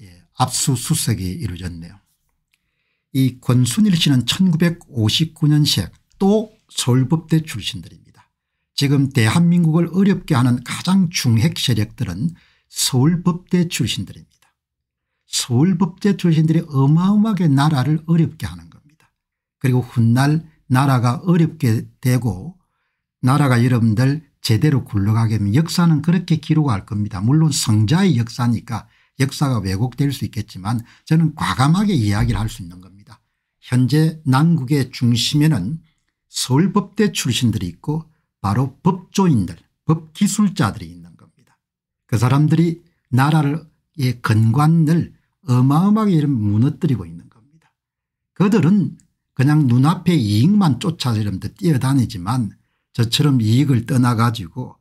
예, 압수수색이 이루어졌네요. 이 권순일 씨는 1959년식 또 서울법대 출신들입니다. 지금 대한민국을 어렵게 하는 가장 중핵 세력들은 서울법대 출신들입니다. 서울법대 출신들이 어마어마하게 나라를 어렵게 하는 겁니다. 그리고 훗날 나라가 어렵게 되고 나라가 여러분들 제대로 굴러가게 하면 역사는 그렇게 기록할 겁니다. 물론 성자의 역사니까 역사가 왜곡될 수 있겠지만 저는 과감하게 이야기를 할 수 있는 겁니다. 현재 난국의 중심에는 서울법대 출신들이 있고 바로 법조인들 법기술자들이 있는 겁니다. 그 사람들이 나라의 근관을 어마어마하게 무너뜨리고 있는 겁니다. 그들은 그냥 눈앞에 이익만 쫓아서 뛰어다니지만 저처럼 이익을 떠나가지고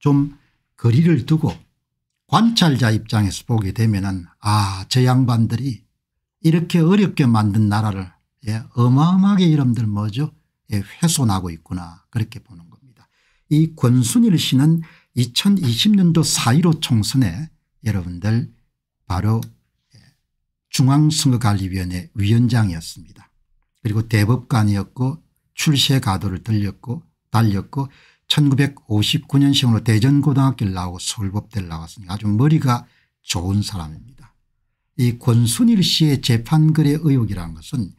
좀 거리를 두고 관찰자 입장에서 보게 되면 아저 양반들이 이렇게 어렵게 만든 나라를 예, 어마어마하게 이름들 뭐죠 예, 훼손하고 있구나 그렇게 보는 겁니다. 이 권순일 씨는 2020년도 4.15 총선에 여러분들 바로 예, 중앙선거관리위원회 위원장이었습니다. 그리고 대법관이었고 출세 가도를 들렸고 달렸고 1959년생으로 대전고등학교를 나오고 서울법대를 나왔으니까 아주 머리가 좋은 사람입니다. 이 권순일 씨의 재판글의 의혹이라는 것은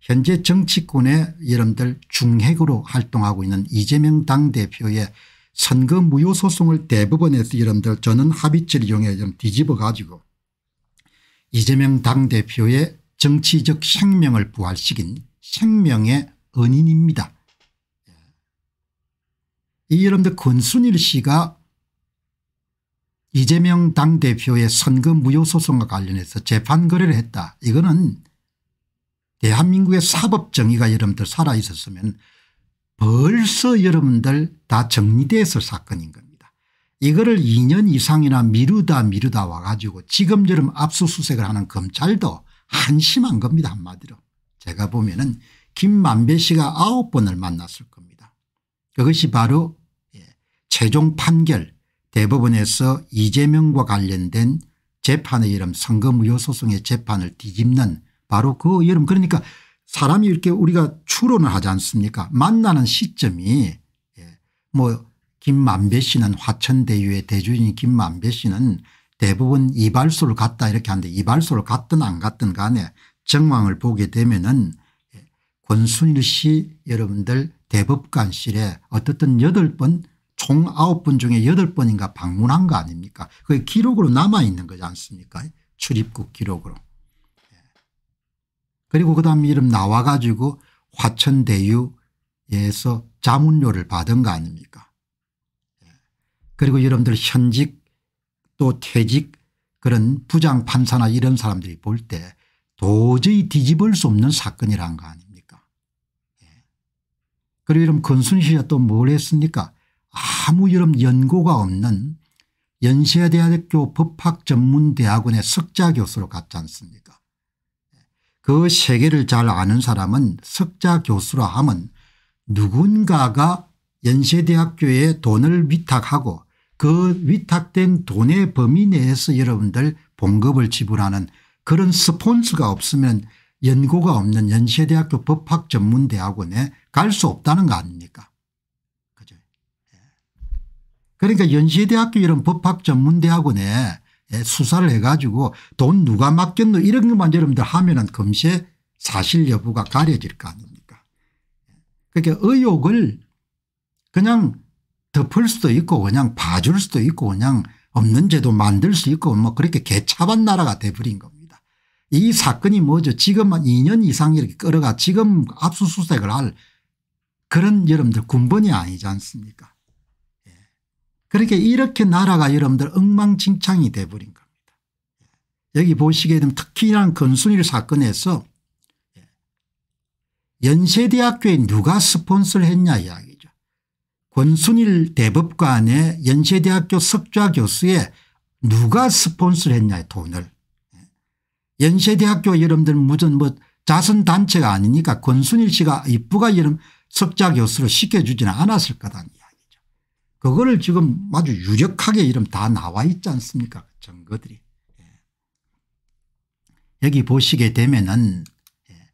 현재 정치권의 여러분들 중핵으로 활동하고 있는 이재명 당대표의 선거 무효 소송을 대법원에서 여러분들 저는 합의체를 이용해 좀 뒤집어 가지고 이재명 당대표의 정치적 생명을 부활시킨 생명의 은인입니다. 이 여러분들 권순일 씨가 이재명 당대표의 선거 무효소송과 관련해서 재판 거래를 했다. 이거는 대한민국의 사법정의가 여러분들 살아있었으면 벌써 여러분들 다 정리되어 을 사건인 겁니다. 이거를 2년 이상이나 미루다 미루다 와가지고 지금 여름 압수수색을 하는 검찰도 한심한 겁니다 한마디로. 제가 보면 은 김만배 씨가 아홉 번을 만났을 겁니다. 그것이 바로 최종 판결 대법원에서 이재명과 관련된 재판의 이름 선거무효 소송의 재판을 뒤집는 바로 그 여름 그러니까 사람이 이렇게 우리가 추론을 하지 않습니까 만나는 시점이 예, 뭐 김만배 씨는 화천대유의 대주인 김만배 씨는 대부분 이발소를 갔다 이렇게 하는데 이발소를 갔든 안 갔든 간에 정황을 보게 되면은 예, 권순일 씨 여러분들 대법관실에 어떻든 여번 총 9번 중에 8번인가 방문한 거 아닙니까 그게 기록으로 남아있는 거지 않습니까 출입국 기록으로. 예. 그리고 그 다음 이름 나와 가지고 화천대유에서 자문료를 받은 거 아닙니까 예. 그리고 여러분들 현직 또 퇴직 그런 부장 판사나 이런 사람들이 볼 때 도저히 뒤집을 수 없는 사건이란 거 아닙니까 예. 그리고 이런 건순 씨가 또 뭘 했습니까 아무이런 연고가 없는 연세대학교 법학전문대학원의 석자교수로 갔지 않습니까 그 세계를 잘 아는 사람은 석자교수라 함은 누군가가 연세대학교에 돈을 위탁하고 그 위탁된 돈의 범위 내에서 여러분들 봉급을 지불하는 그런 스폰스가 없으면 연고가 없는 연세대학교 법학전문대학원에 갈 수 없다는 거 아닙니까 그러니까 연세대학교 이런 법학 전문대학원에 예, 수사를 해가지고 돈 누가 맡겼노 이런 것만 여러분들 하면은 금세 사실 여부가 가려질 거 아닙니까. 그러니까 의혹을 그냥 덮을 수도 있고 그냥 봐줄 수도 있고 그냥 없는 죄도 만들 수 있고 뭐 그렇게 개차반 나라가 돼버린 겁니다. 이 사건이 뭐죠 지금 한 2년 이상 이렇게 끌어가 지금 압수수색을 할 그런 여러분들 군번이 아니지 않습니까 그렇게 이렇게 나라가 여러분들 엉망진창이 돼버린 겁니다. 예. 여기 보시게 되면 특히나 건순일 사건에서 예. 연세대학교에 누가 스폰서를 했냐 이야기죠. 권순일 대법관의 연세대학교 석좌 교수에 누가 스폰서를 했냐 돈을. 예. 연세대학교 여러분들 무슨 뭐 자선단체가 아니니까 권순일 씨가 입부가 여름 석좌 교수로 시켜주지는 않았을 거다. 그거를 지금 아주 유력하게 이름 다 나와 있지 않습니까 그 증거들이. 예. 여기 보시게 되면은 예.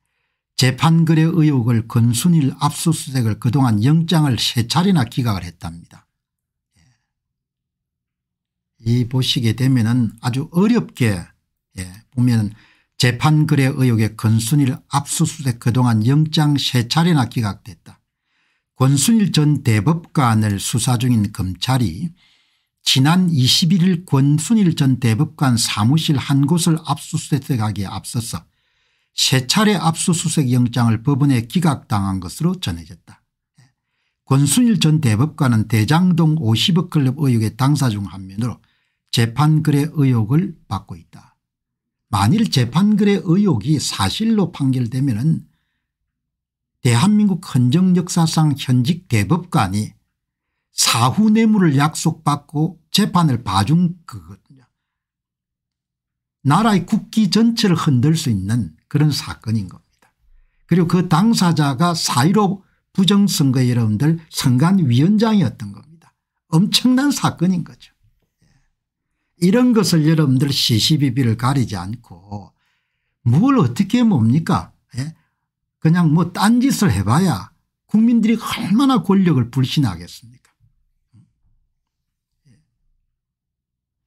재판거래 의혹을 건순일 압수수색을 그동안 영장을 세 차례나 기각을 했답니다. 예. 이 보시게 되면은 아주 어렵게 보면 재판거래 의혹의 건순일 압수수색 그동안 영장 세 차례나 기각됐다. 권순일 전 대법관을 수사 중인 검찰이 지난 21일 권순일 전 대법관 사무실 한 곳을 압수수색하기에 앞서서 세 차례 압수수색 영장을 법원에 기각당한 것으로 전해졌다. 권순일 전 대법관은 대장동 50억 클럽 의혹의 당사 중 한 면으로 재판글의 의혹을 받고 있다. 만일 재판글의 의혹이 사실로 판결되면 은 대한민국 헌정역사상 현직 대법관이 사후 뇌물을 약속받고 재판을 봐준 거거든요 나라의 국기 전체를 흔들 수 있는 그런 사건인 겁니다. 그리고 그 당사자가 사의로 부정선거 여러분들 선관위원장이었던 겁니다. 엄청난 사건인 거죠. 예. 이런 것을 여러분들 시시비비를 가리지 않고 뭘 어떻게 뭡니까 그냥 뭐 딴짓을 해봐야 국민들이 얼마나 권력을 불신하겠습니까 예.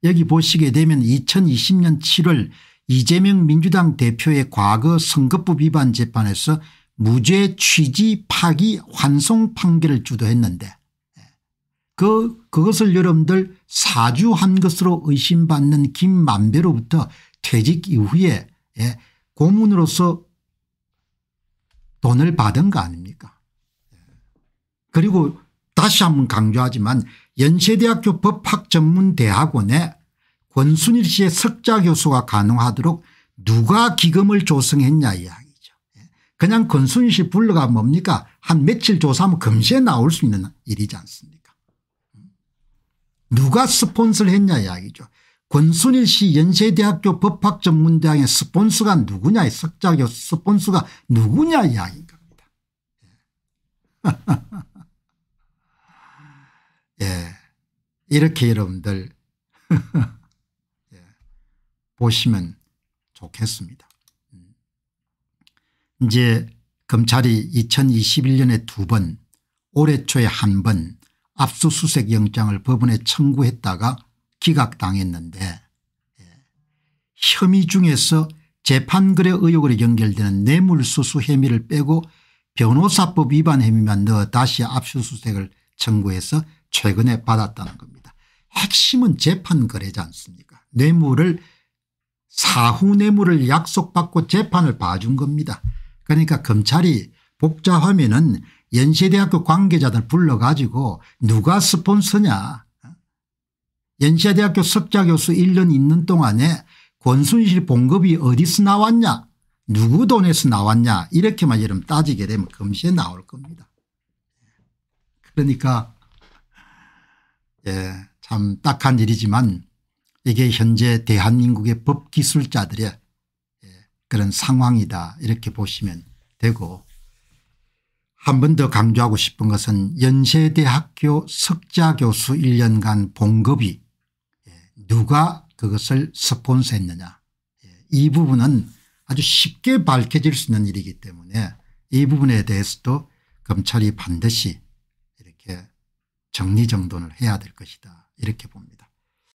여기 보시게 되면 2020년 7월 이재명 민주당 대표의 과거 선거법 위반 재판에서 무죄 취지 파기 환송 판결을 주도했는데 예. 그 그것을 여러분들 사주한 것으로 의심받는 김만배로부터 퇴직 이후에 예, 고문으로서 돈을 받은 거 아닙니까 예. 그리고 다시 한번 강조하지만 연세대학교 법학전문대학원에 권순일 씨의 석자 교수가 가능하도록 누가 기금을 조성했냐 이야기죠. 예. 그냥 권순일 씨 불러가 뭡니까 한 며칠 조사하면 금세 나올 수 있는 일이지 않습니까 음. 누가 스폰서를 했냐 이야기죠. 권순일 씨 연세대학교 법학전문대학의 스폰스가 누구냐 석자교 스폰스가 누구냐 이야기인 겁니다. 예. 이렇게 여러분들 예. 보시면 좋겠습니다. 음. 이제 검찰이 2021년에 두 번, 올해 초에 한 번 압수수색 영장을 법원에 청구했다가 기각당했는데 예, 혐의 중에서 재판거래 의혹으로 연결되는 뇌물수수 혐의를 빼고 변호사법 위반 혐의만 넣어 다시 압수수색을 청구해서 최근에 받았다는 겁니다. 핵심은 재판거래지 않습니까 뇌물을 사후 뇌물을 약속받고 재판을 봐준 겁니다. 그러니까 검찰이 복잡하면 은 연세대학교 관계자들 불러가지고 누가 스폰서냐 연세대학교 석자교수 1년 있는 동안에 권순실 봉급이 어디서 나왔냐 누구 돈에서 나왔냐 이렇게만 이름 따지게 되면 금시에 나올 겁니다. 그러니까 예, 참 딱한 일이지만 이게 현재 대한민국의 법기술자들의 예, 그런 상황이다 이렇게 보시면 되고 한 번 더 강조하고 싶은 것은 연세대학교 석자교수 1년간 봉급이 누가 그것을 스폰서했느냐 예, 이 부분은 아주 쉽게 밝혀질 수 있는 일이기 때문에 이 부분에 대해서도 검찰이 반드시 이렇게 정리정돈을 해야 될 것이다 이렇게 봅니다.